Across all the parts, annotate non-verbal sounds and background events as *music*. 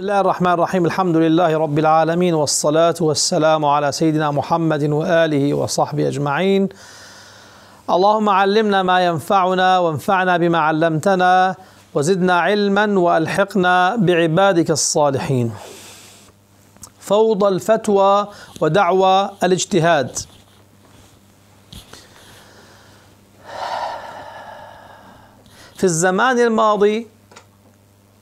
بسم الله الرحمن الرحيم الحمد لله رب العالمين والصلاة والسلام على سيدنا محمد وآله وصحبه أجمعين اللهم علمنا ما ينفعنا وانفعنا بما علمتنا وزدنا علما وألحقنا بعبادك الصالحين فوضى الفتوى ودعوى الاجتهاد في الزمان الماضي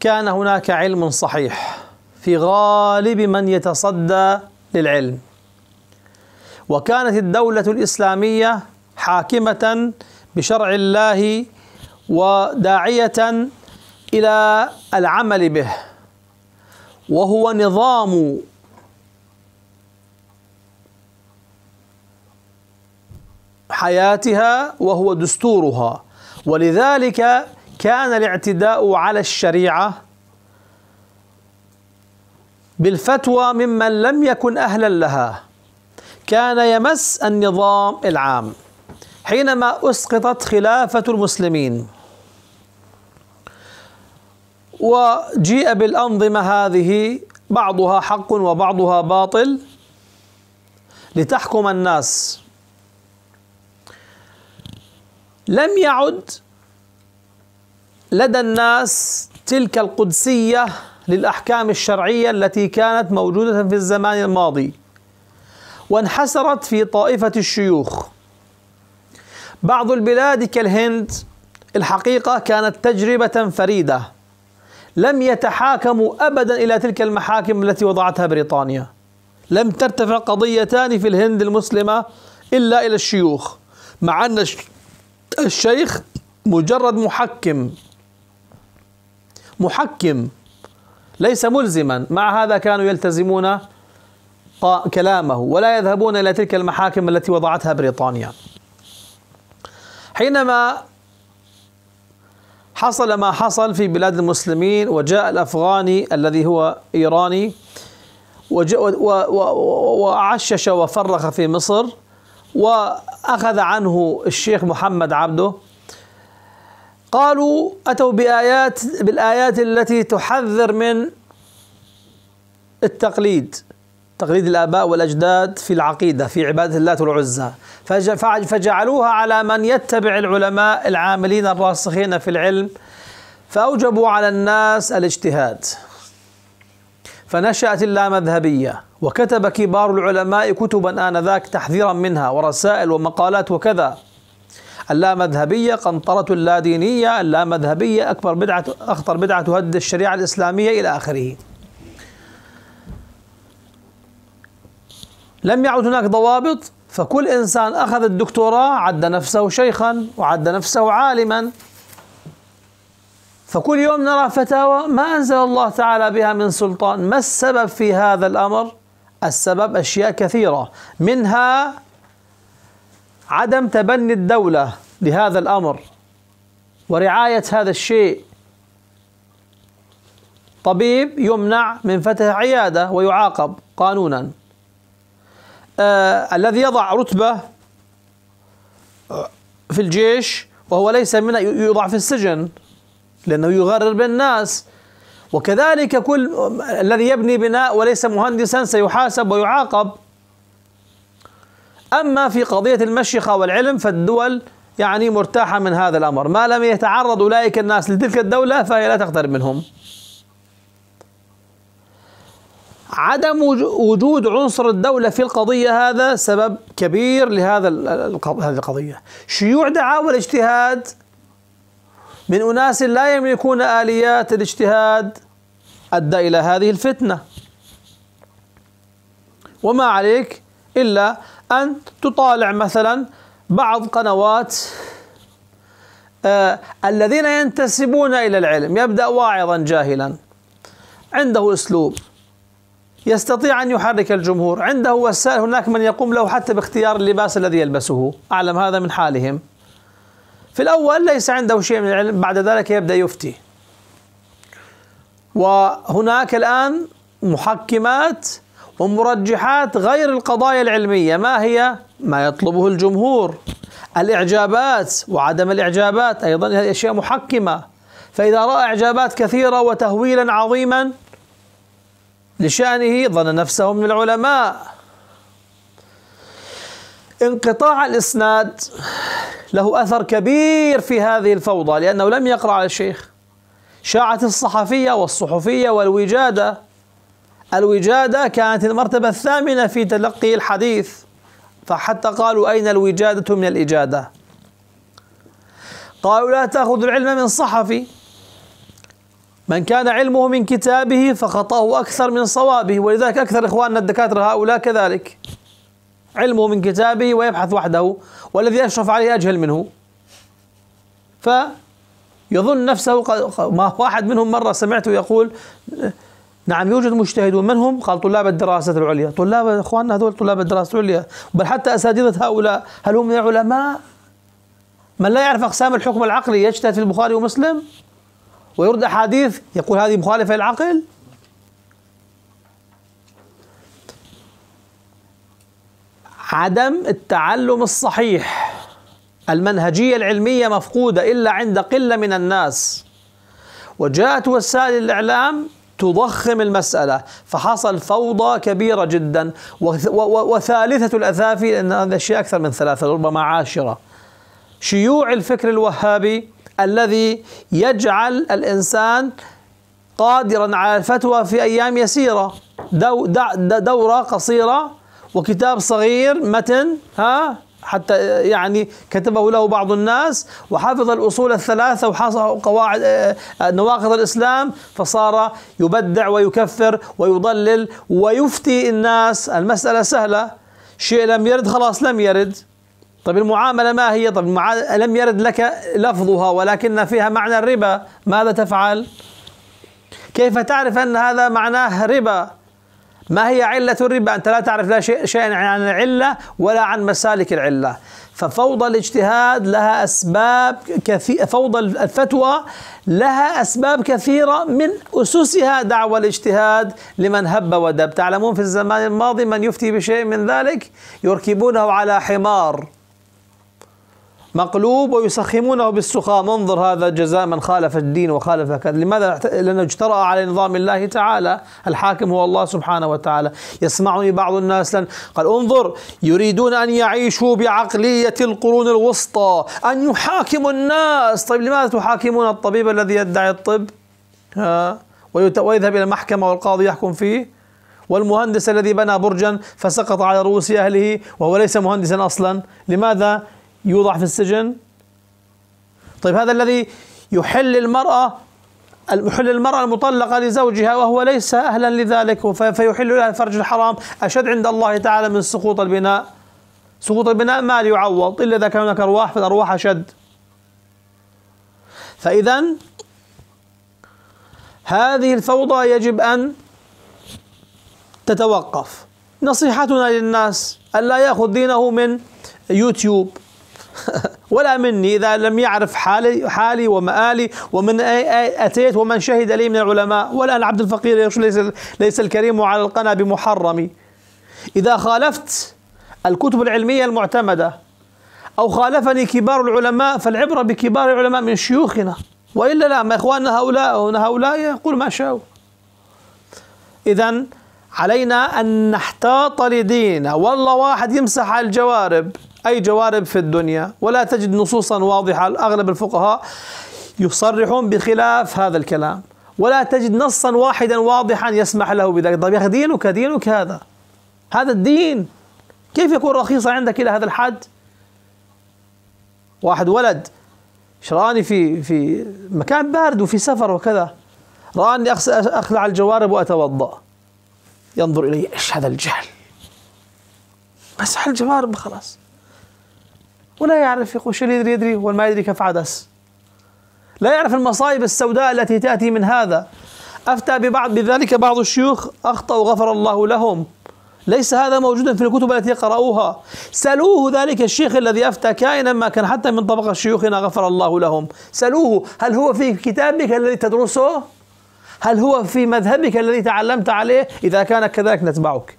كان هناك علم صحيح في غالب من يتصدى للعلم وكانت الدولة الإسلامية حاكمة بشرع الله وداعية إلى العمل به وهو نظام حياتها وهو دستورها ولذلك كان الاعتداء على الشريعة بالفتوى ممن لم يكن أهلا لها كان يمس النظام العام حينما أسقطت خلافة المسلمين وجيء بالأنظمة هذه بعضها حق وبعضها باطل لتحكم الناس لم يعد لدى الناس تلك القدسية للأحكام الشرعية التي كانت موجودة في الزمان الماضي وانحسرت في طائفة الشيوخ بعض البلاد كالهند الحقيقة كانت تجربة فريدة لم يتحاكموا أبدا إلى تلك المحاكم التي وضعتها بريطانيا لم ترتفع قضيتان في الهند المسلمة إلا إلى الشيوخ مع أن الشيخ مجرد محكم محكم ليس ملزما مع هذا كانوا يلتزمون كلامه ولا يذهبون إلى تلك المحاكم التي وضعتها بريطانيا حينما حصل ما حصل في بلاد المسلمين وجاء الأفغاني الذي هو إيراني وعشش وفرخ في مصر وأخذ عنه الشيخ محمد عبده قالوا أتوا بآيات بالآيات التي تحذر من التقليد تقليد الآباء والأجداد في العقيدة في عبادة الله والعزى فجعلوها على من يتبع العلماء العاملين الراسخين في العلم فأوجبوا على الناس الاجتهاد فنشأت اللامذهبية وكتب كبار العلماء كتبا آنذاك تحذيرا منها ورسائل ومقالات وكذا اللامذهبيه قنطره اللادينيه اللامذهبيه اكبر بدعه اخطر بدعه تهد الشريعه الاسلاميه الى اخره لم يعد هناك ضوابط فكل انسان اخذ الدكتوراه عد نفسه شيخا وعد نفسه عالما فكل يوم نرى فتاوى ما انزل الله تعالى بها من سلطان ما السبب في هذا الامر السبب اشياء كثيره منها عدم تبني الدولة لهذا الأمر ورعاية هذا الشيء طبيب يمنع من فتح عيادة ويعاقب قانونا آه الذي يضع رتبة آه، في الجيش وهو ليس من يوضع في السجن لأنه يغرر بالناس وكذلك كل آه، الذي يبني بناء وليس مهندسا سيحاسب ويعاقب أما في قضية المشيخة والعلم فالدول يعني مرتاحة من هذا الأمر ما لم يتعرض أولئك الناس لتلك الدولة فهي لا تقترب منهم عدم وجود عنصر الدولة في القضية هذا سبب كبير لهذا هذه القضية شيوع دعاوى الاجتهاد من أناس لا يملكون آليات الاجتهاد أدى إلى هذه الفتنة وما عليك إلا أن تطالع مثلا بعض قنوات آه الذين ينتسبون إلى العلم يبدأ واعظا جاهلا عنده أسلوب يستطيع أن يحرك الجمهور عنده وسائل هناك من يقوم له حتى باختيار اللباس الذي يلبسه أعلم هذا من حالهم في الأول ليس عنده شيء من العلم بعد ذلك يبدأ يفتي وهناك الآن محكمات ومرجحات غير القضايا العلمية ما هي؟ ما يطلبه الجمهور الإعجابات وعدم الإعجابات أيضا هذه أشياء محكمة فإذا رأى إعجابات كثيرة وتهويلا عظيما لشأنه ظن نفسه من العلماء انقطاع الإسناد له أثر كبير في هذه الفوضى لأنه لم يقرأ على الشيخ شاعت الصحفية والصحفية والوجادة الوجادة كانت المرتبة الثامنة في تلقي الحديث فحتى قالوا أين الوجادة من الإجادة قالوا لا تأخذ العلم من صحفي من كان علمه من كتابه فخطأه أكثر من صوابه ولذلك أكثر إخواننا الدكاترة هؤلاء كذلك علمه من كتابه ويبحث وحده والذي أشرف عليه أجهل منه فيظن نفسه ما واحد منهم مرة سمعته يقول نعم يوجد مجتهدون من هم؟ قال طلاب الدراسات العليا طلاب إخواننا هذول طلاب الدراسات العليا بل حتى أساتذة هؤلاء هل هم من العلماء؟ من لا يعرف أقسام الحكم العقلي يجتهد في البخاري ومسلم ويرد أحاديث يقول هذه مخالفة للعقل عدم التعلم الصحيح المنهجية العلمية مفقودة إلا عند قلة من الناس وجاءت وسائل الإعلام تضخم المسألة فحصل فوضى كبيرة جدا وثالثة الأثافي لأن هذا شيء أكثر من ثلاثة ربما عاشرة شيوع الفكر الوهابي الذي يجعل الإنسان قادرا على الفتوى في أيام يسيرة دورة قصيرة وكتاب صغير متن ها حتى يعني كتبه له بعض الناس وحفظ الأصول الثلاثة وحفظ قواعد آه، آه، نواقض الإسلام فصار يبدع ويكفر ويضلل ويفتي الناس المسألة سهلة شيء لم يرد خلاص لم يرد طيب المعاملة ما هي طيب لم يرد لك لفظها ولكن فيها معنى الربا ماذا تفعل كيف تعرف أن هذا معناه ربا ما هي علة الربا أنت لا تعرف لا شيء شيئا عن العلة ولا عن مسالك العلة ففوضى الاجتهاد لها أسباب كثيرة فوضى الفتوى لها أسباب كثيرة من أسسها دعوة الاجتهاد لمن هب ودب تعلمون في الزمان الماضي من يفتي بشيء من ذلك يركبونه على حمار مقلوب ويسخمونه بالسخاء منظر هذا جزاء من خالف الدين وخالف كذا لماذا لأنه اجترأ على نظام الله تعالى الحاكم هو الله سبحانه وتعالى يسمعني بعض الناس لن قال انظر يريدون أن يعيشوا بعقلية القرون الوسطى أن يحاكموا الناس طيب لماذا تحاكمون الطبيب الذي يدعي الطب ها ويذهب إلى المحكمة والقاضي يحكم فيه والمهندس الذي بنى برجا فسقط على رؤوس أهله وهو ليس مهندسا أصلا لماذا يوضع في السجن طيب هذا الذي يحل المرأة يحل المرأة المطلقة لزوجها وهو ليس أهلا لذلك فيحل لها الفرج الحرام أشد عند الله تعالى من سقوط البناء سقوط البناء ما يعوض إلا إذا كان هناك أرواح فالأرواح أشد فإذا هذه الفوضى يجب أن تتوقف نصيحتنا للناس ألا يأخذ دينه من يوتيوب *laughs* ولا مني إذا لم يعرف حالي, حالي ومآلي ومن أتيت ومن شهد لي من العلماء والآن عبد الفقير ليس, ليس الكريم على القنا بمحرم إذا خالفت الكتب العلمية المعتمدة أو خالفني كبار العلماء فالعبرة بكبار العلماء من شيوخنا وإلا لا ما إخواننا هؤلاء هؤلاء يقول ما شاءوا إذا علينا أن نحتاط لديننا والله واحد يمسح على الجوارب أي جوارب في الدنيا ولا تجد نصوصا واضحة أغلب الفقهاء يصرحون بخلاف هذا الكلام ولا تجد نصا واحدا واضحا يسمح له بذلك طيب يا أخي دينك دينك هذا هذا الدين كيف يكون رخيصا عندك إلى هذا الحد واحد ولد شراني في في مكان بارد وفي سفر وكذا رآني أخلع الجوارب وأتوضأ ينظر إلي إيش هذا الجهل مسح الجوارب خلاص ولا يعرف يقول اللي يدري يدري والما يدري كيف عدس لا يعرف المصائب السوداء التي تأتي من هذا أفتى ببعض بذلك بعض الشيوخ أخطأوا غفر الله لهم ليس هذا موجودا في الكتب التي قرأوها سألوه ذلك الشيخ الذي أفتى كائنا ما كان حتى من طبقة شيوخنا غفر الله لهم سألوه هل هو في كتابك الذي تدرسه هل هو في مذهبك الذي تعلمت عليه إذا كان كذلك نتبعك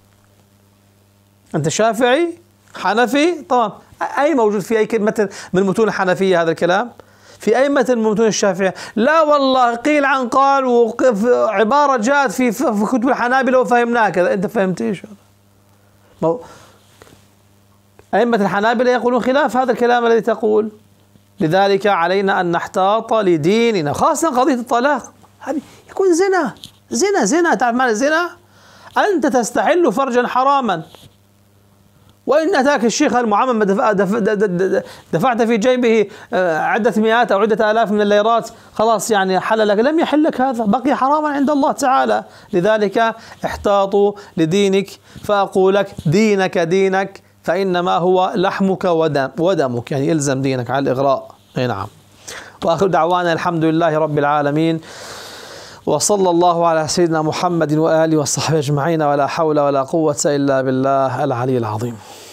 أنت شافعي حنفي طبعا أي موجود في أي كلمة من متون الحنفية هذا الكلام في أي متن من متون الشافعية لا والله قيل عن قال وعبارة جاءت في, كتب الحنابلة وفهمناها كذا أنت فهمت إيش أئمة الحنابلة يقولون خلاف هذا الكلام الذي تقول لذلك علينا أن نحتاط لديننا خاصة قضية الطلاق هذه يكون زنا زنا زنا تعرف معنى الزنا أنت تستحل فرجا حراما وإن أتاك الشيخ المعمم دفع دفعت في جيبه آه، عدة مئات أو عدة آلاف من الليرات خلاص يعني حل لك لم يحل لك هذا بقي حراما عند الله تعالى لذلك احتاطوا لدينك فأقول لك دينك دينك فإنما هو لحمك ودم ودمك يعني إلزم دينك على الإغراء نعم وآخر دعوانا الحمد لله رب العالمين وصلى الله على سيدنا محمد وآله وصحبه أجمعين ولا حول ولا قوة إلا بالله العلي العظيم